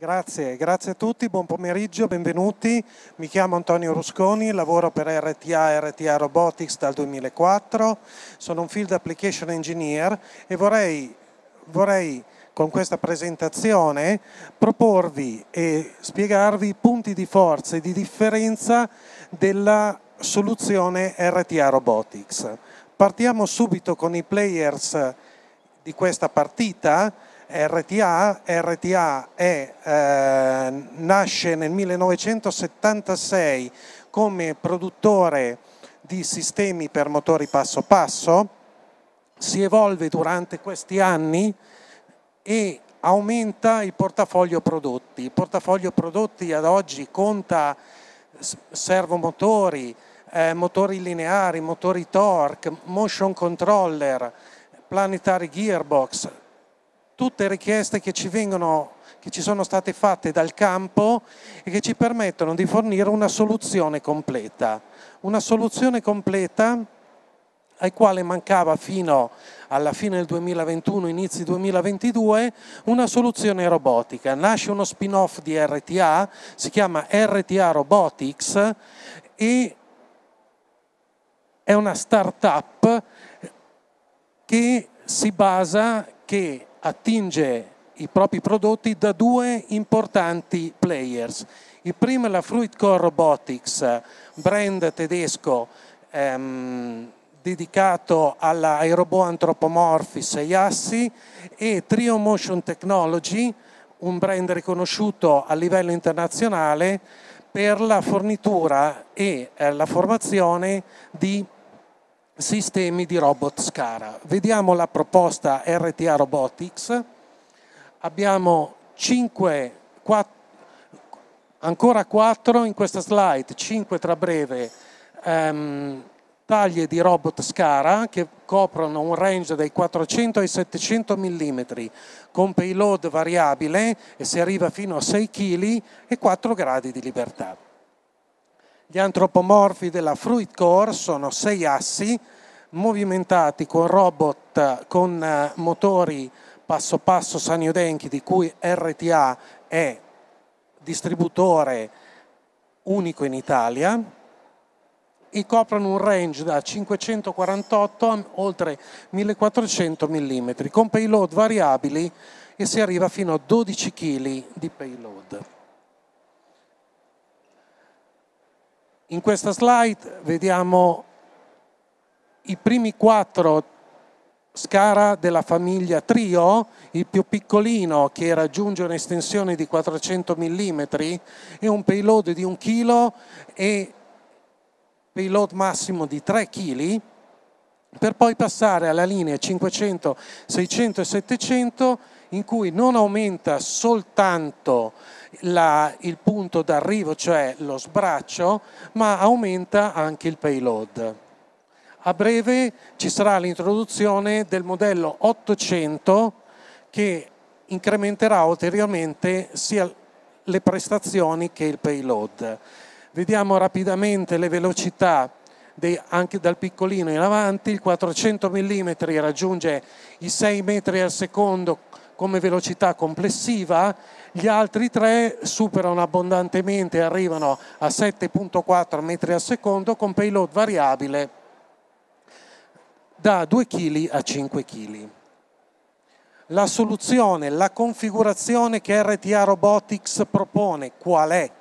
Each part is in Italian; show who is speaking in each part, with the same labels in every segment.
Speaker 1: Grazie, grazie a tutti, buon pomeriggio, benvenuti. Mi chiamo Antonio Rusconi, lavoro per RTA e RTA Robotics dal 2004, sono un Field Application Engineer e vorrei, vorrei con questa presentazione proporvi e spiegarvi i punti di forza e di differenza della soluzione RTA Robotics. Partiamo subito con i players di questa partita RTA. RTA è, eh, nasce nel 1976 come produttore di sistemi per motori passo passo, si evolve durante questi anni e aumenta il portafoglio prodotti. Il portafoglio prodotti ad oggi conta servomotori, eh, motori lineari, motori torque, motion controller, planetary gearbox, tutte richieste che ci, vengono, che ci sono state fatte dal campo e che ci permettono di fornire una soluzione completa. Una soluzione completa ai quale mancava fino alla fine del 2021, inizi 2022, una soluzione robotica. Nasce uno spin-off di RTA, si chiama RTA Robotics e è una start-up che si basa, che attinge i propri prodotti da due importanti players. Il primo è la Fruitcore Robotics, brand tedesco ehm, dedicato alla, ai robot antropomorfi sei assi e Trio Motion Technology, un brand riconosciuto a livello internazionale per la fornitura e eh, la formazione di sistemi di robot Scara. Vediamo la proposta RTA Robotics. Abbiamo 5, 4, ancora 4 in questa slide, 5 tra breve, ehm, taglie di robot Scara che coprono un range dai 400 ai 700 mm con payload variabile e si arriva fino a 6 kg e 4 gradi di libertà. Gli antropomorfi della Fruit Core sono 6 assi movimentati con robot con eh, motori passo passo Saniodenchi di cui RTA è distributore unico in Italia e coprono un range da 548 a oltre 1400 mm con payload variabili e si arriva fino a 12 kg di payload. In questa slide vediamo i primi quattro Scara della famiglia Trio, il più piccolino che raggiunge un'estensione di 400 mm e un payload di 1 kg e payload massimo di 3 kg per poi passare alla linea 500, 600 e 700 in cui non aumenta soltanto la, il punto d'arrivo, cioè lo sbraccio, ma aumenta anche il payload. A breve ci sarà l'introduzione del modello 800 che incrementerà ulteriormente sia le prestazioni che il payload. Vediamo rapidamente le velocità anche dal piccolino in avanti, il 400 mm raggiunge i 6 metri al secondo come velocità complessiva, gli altri tre superano abbondantemente e arrivano a 7.4 metri al secondo con payload variabile da 2 kg a 5 kg. La soluzione, la configurazione che RTA Robotics propone, qual è?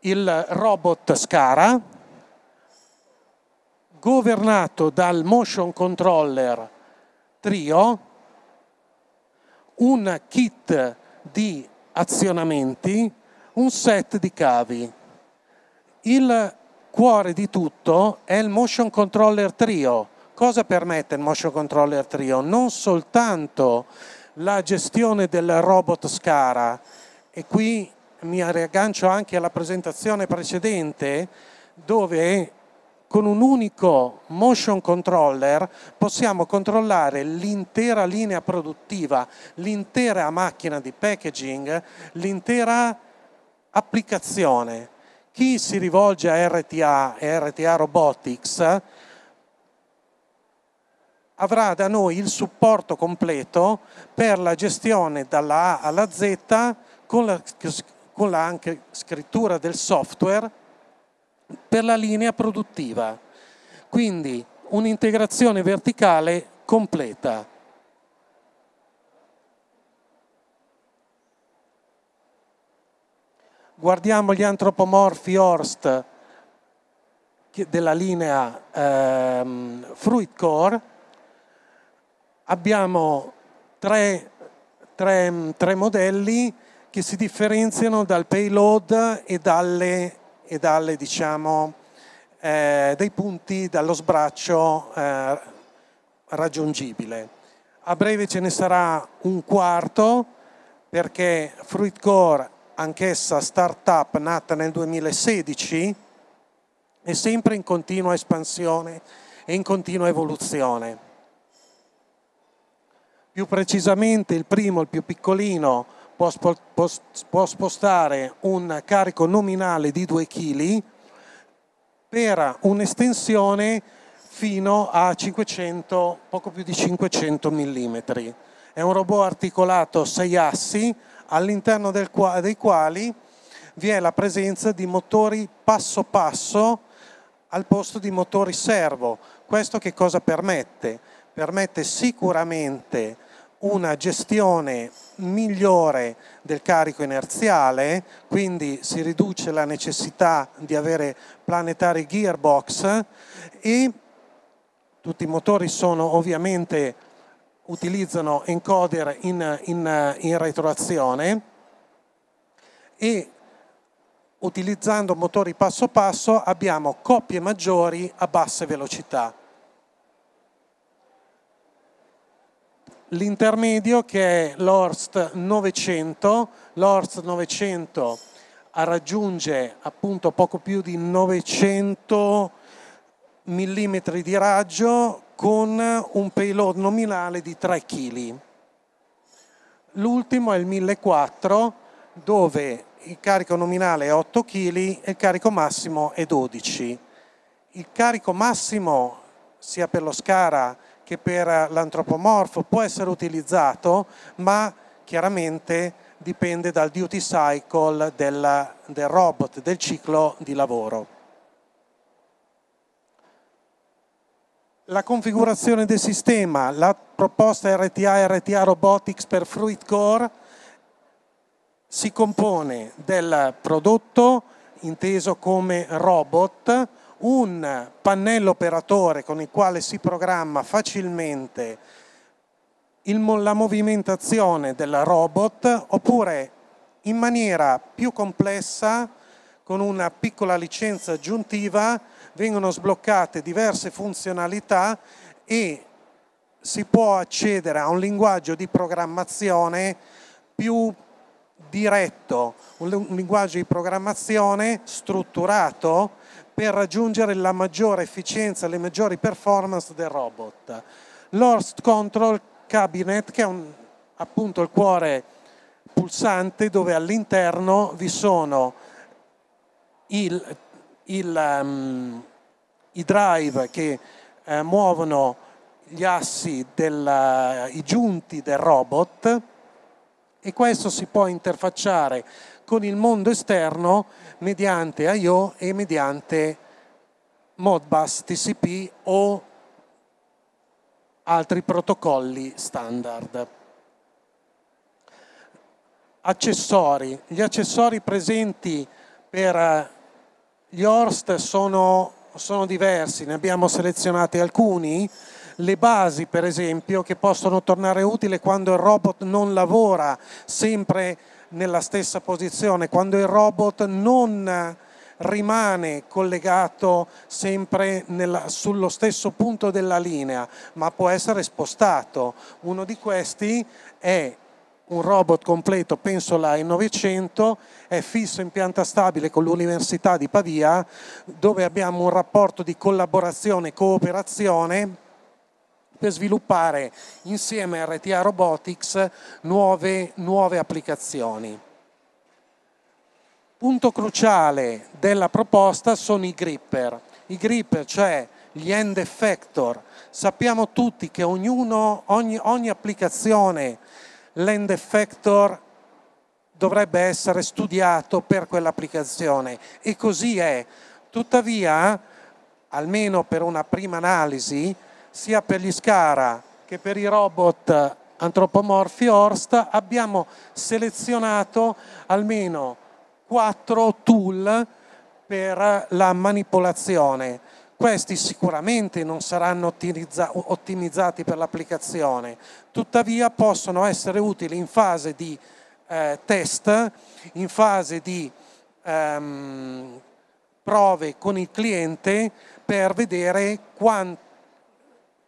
Speaker 1: Il robot Scara, governato dal motion controller Trio, un kit di azionamenti, un set di cavi. Il cuore di tutto è il motion controller trio. Cosa permette il motion controller trio? Non soltanto la gestione del robot Scara e qui mi riaggancio anche alla presentazione precedente dove con un unico motion controller possiamo controllare l'intera linea produttiva, l'intera macchina di packaging, l'intera applicazione. Chi si rivolge a RTA e RTA Robotics avrà da noi il supporto completo per la gestione dalla A alla Z con la, con la anche scrittura del software per la linea produttiva. Quindi un'integrazione verticale completa. Guardiamo gli antropomorfi Horst della linea ehm, Fruitcore. Abbiamo tre, tre, mm, tre modelli che si differenziano dal payload e dalle, e dalle diciamo, eh, dai punti dallo sbraccio eh, raggiungibile. A breve ce ne sarà un quarto perché Fruitcore anch'essa startup nata nel 2016, è sempre in continua espansione e in continua evoluzione. Più precisamente il primo, il più piccolino, può, spo può spostare un carico nominale di 2 kg per un'estensione fino a 500, poco più di 500 mm. È un robot articolato a 6 assi, all'interno dei quali vi è la presenza di motori passo passo al posto di motori servo. Questo che cosa permette? Permette sicuramente una gestione migliore del carico inerziale, quindi si riduce la necessità di avere planetari gearbox e tutti i motori sono ovviamente utilizzano encoder in, in, in retroazione e utilizzando motori passo passo abbiamo coppie maggiori a basse velocità. L'intermedio che è l'Horst 900, l'Horst 900 raggiunge appunto poco più di 900 mm di raggio con eh, un payload nominale di 3 kg. L'ultimo è il 1004 dove il carico nominale è 8 kg e il carico massimo è 12. Il carico massimo sia per lo Scara che per l'antropomorfo può essere utilizzato ma chiaramente dipende dal duty cycle del, del robot, del ciclo di lavoro. la configurazione del sistema, la proposta RTA RTA Robotics per Fruit Core si compone del prodotto inteso come robot, un pannello operatore con il quale si programma facilmente il, la movimentazione del robot oppure in maniera più complessa con una piccola licenza aggiuntiva vengono sbloccate diverse funzionalità e si può accedere a un linguaggio di programmazione più diretto, un linguaggio di programmazione strutturato per raggiungere la maggiore efficienza, le maggiori performance del robot. L'Horst Control Cabinet, che è un, appunto il cuore pulsante dove all'interno vi sono il, il, um, i drive che eh, muovono gli assi, del, uh, i giunti del robot e questo si può interfacciare con il mondo esterno mediante I.O. e mediante Modbus TCP o altri protocolli standard. Accessori. Gli accessori presenti per eh, gli Horst sono, sono diversi, ne abbiamo selezionati alcuni, le basi per esempio che possono tornare utili quando il robot non lavora sempre nella stessa posizione, quando il robot non rimane collegato sempre nella, sullo stesso punto della linea, ma può essere spostato. Uno di questi è un robot completo penso la e 900, è fisso in pianta stabile con l'Università di Pavia, dove abbiamo un rapporto di collaborazione e cooperazione per sviluppare insieme a RTA Robotics nuove, nuove applicazioni. Punto cruciale della proposta sono i gripper, i gripper cioè gli end effector. Sappiamo tutti che ognuno, ogni, ogni applicazione l'end effector dovrebbe essere studiato per quell'applicazione e così è. Tuttavia, almeno per una prima analisi, sia per gli SCARA che per i robot antropomorfi Horst abbiamo selezionato almeno quattro tool per la manipolazione questi sicuramente non saranno ottimizzati per l'applicazione, tuttavia possono essere utili in fase di eh, test, in fase di ehm, prove con il cliente per vedere quant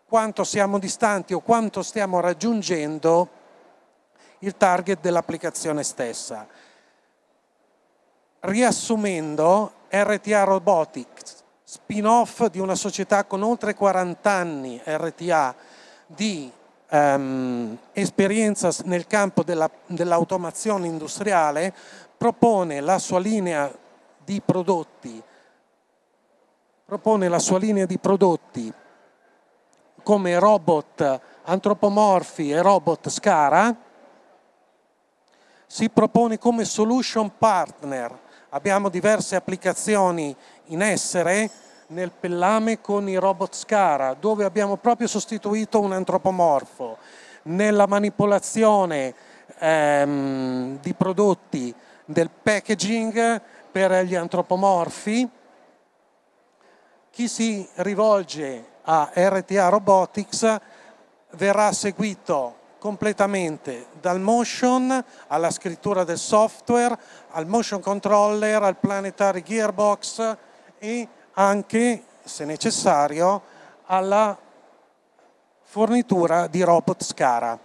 Speaker 1: quanto siamo distanti o quanto stiamo raggiungendo il target dell'applicazione stessa. Riassumendo, RTA Robotics spin-off di una società con oltre 40 anni, RTA, di ehm, esperienza nel campo della, dell'automazione industriale, propone la sua linea di prodotti, propone la sua linea di prodotti come robot antropomorfi e robot Scara, si propone come solution partner. Abbiamo diverse applicazioni in essere nel pellame con i robot Scara, dove abbiamo proprio sostituito un antropomorfo, nella manipolazione ehm, di prodotti del packaging per gli antropomorfi. Chi si rivolge a RTA Robotics verrà seguito completamente dal motion alla scrittura del software, al motion controller, al planetary gearbox, e anche, se necessario, alla fornitura di robot Scara.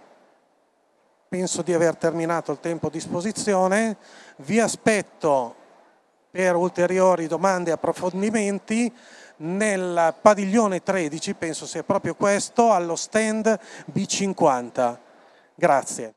Speaker 1: Penso di aver terminato il tempo a disposizione, vi aspetto per ulteriori domande e approfondimenti nel padiglione 13, penso sia proprio questo, allo stand B50. Grazie.